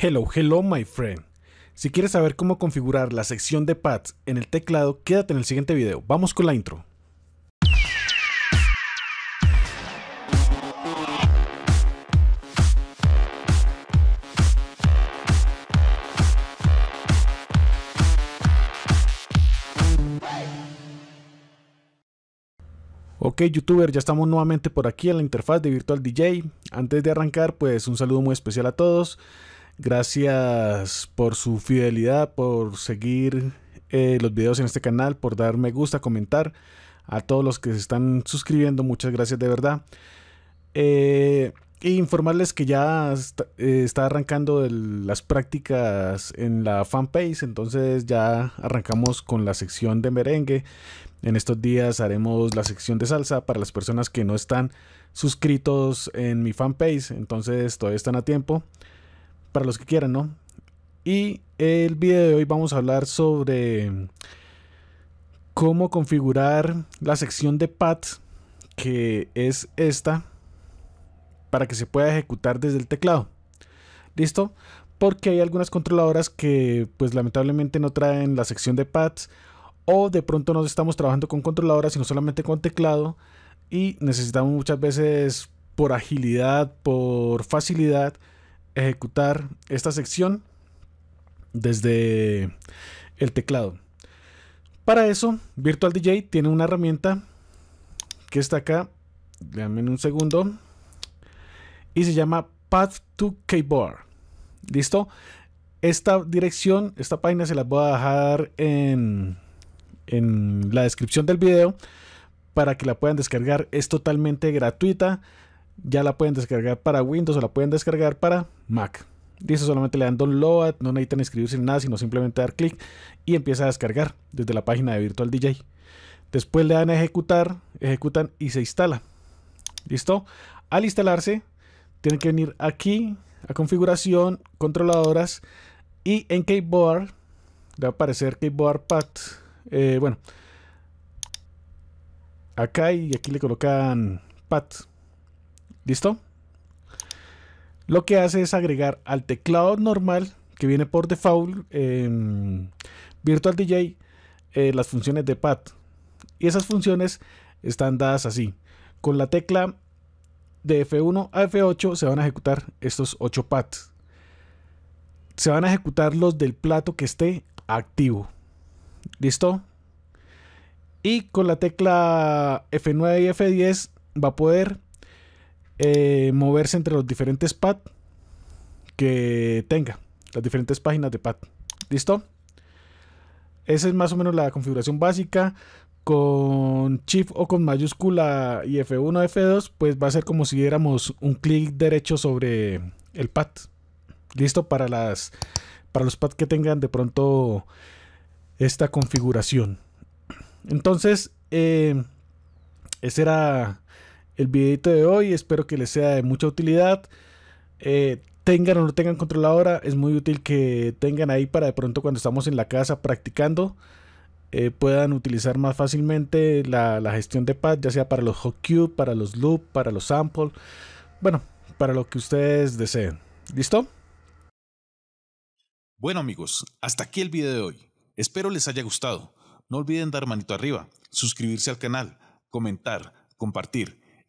Hello, hello my friend. Si quieres saber cómo configurar la sección de pads en el teclado, quédate en el siguiente video. Vamos con la intro. Ok youtuber, ya estamos nuevamente por aquí en la interfaz de Virtual DJ. Antes de arrancar, pues un saludo muy especial a todos. Gracias por su fidelidad, por seguir eh, los videos en este canal, por dar me gusta, comentar. A todos los que se están suscribiendo, muchas gracias de verdad. e informarles que ya está, eh, arrancando las prácticas en la fanpage, entonces ya arrancamos con la sección de merengue. En estos días haremos la sección de salsa para las personas que no están suscritos en mi fanpage, entonces todavía están a tiempo para los que quieran, ¿no? Y el video de hoy vamos a hablar sobre cómo configurar la sección de pads, que es esta, para que se pueda ejecutar desde el teclado. ¿Listo? Porque hay algunas controladoras que pues lamentablemente no traen la sección de pads o de pronto no estamos trabajando con controladoras sino solamente con teclado y necesitamos muchas veces por agilidad, por facilidad, ejecutar esta sección desde el teclado. Para eso, Virtual DJ tiene una herramienta que está acá, en un segundo, y se llama Path to Keyboard. ¿Listo? Esta dirección, esta página se la voy a dejar en, en la descripción del video para que la puedan descargar. Es totalmente gratuita ya la pueden descargar para Windows o la pueden descargar para Mac. Dice solamente le dan download, no necesitan inscribirse en nada, sino simplemente dar clic y empieza a descargar desde la página de Virtual DJ. Después le dan a ejecutar, ejecutan y se instala. ¿Listo? Al instalarse, tienen que venir aquí a configuración, controladoras y en Keyboard le va a aparecer Keyboard Pad. Eh, bueno, acá y aquí le colocan Pad. ¿Listo? Lo que hace es agregar al teclado normal que viene por default en em, Virtual DJ eh, las funciones de pad. Y esas funciones están dadas así. Con la tecla de F1 a F8 se van a ejecutar estos 8 pads. Se van a ejecutar los del plato que esté activo. ¿Listo? Y con la tecla F9 y F10 va a poder eh, moverse entre los diferentes pads que tenga, las diferentes páginas de pad. ¿Listo? Esa es más o menos la configuración básica. Con Shift o con mayúscula y F1, F2, pues va a ser como si diéramos un clic derecho sobre el pad. Listo para las para los pads que tengan de pronto esta configuración. Entonces, eh, ese era el videito de hoy. Espero que les sea de mucha utilidad. Eh, tengan o no tengan controladora, es muy útil que tengan ahí para de pronto cuando estamos en la casa practicando eh, puedan utilizar más fácilmente la, la, gestión de pad, ya sea para los hot cube, para los loop, para los sample, bueno, para lo que ustedes deseen. ¿Listo? Bueno amigos, hasta aquí el video de hoy. Espero les haya gustado. No olviden dar manito arriba, suscribirse al canal, comentar, compartir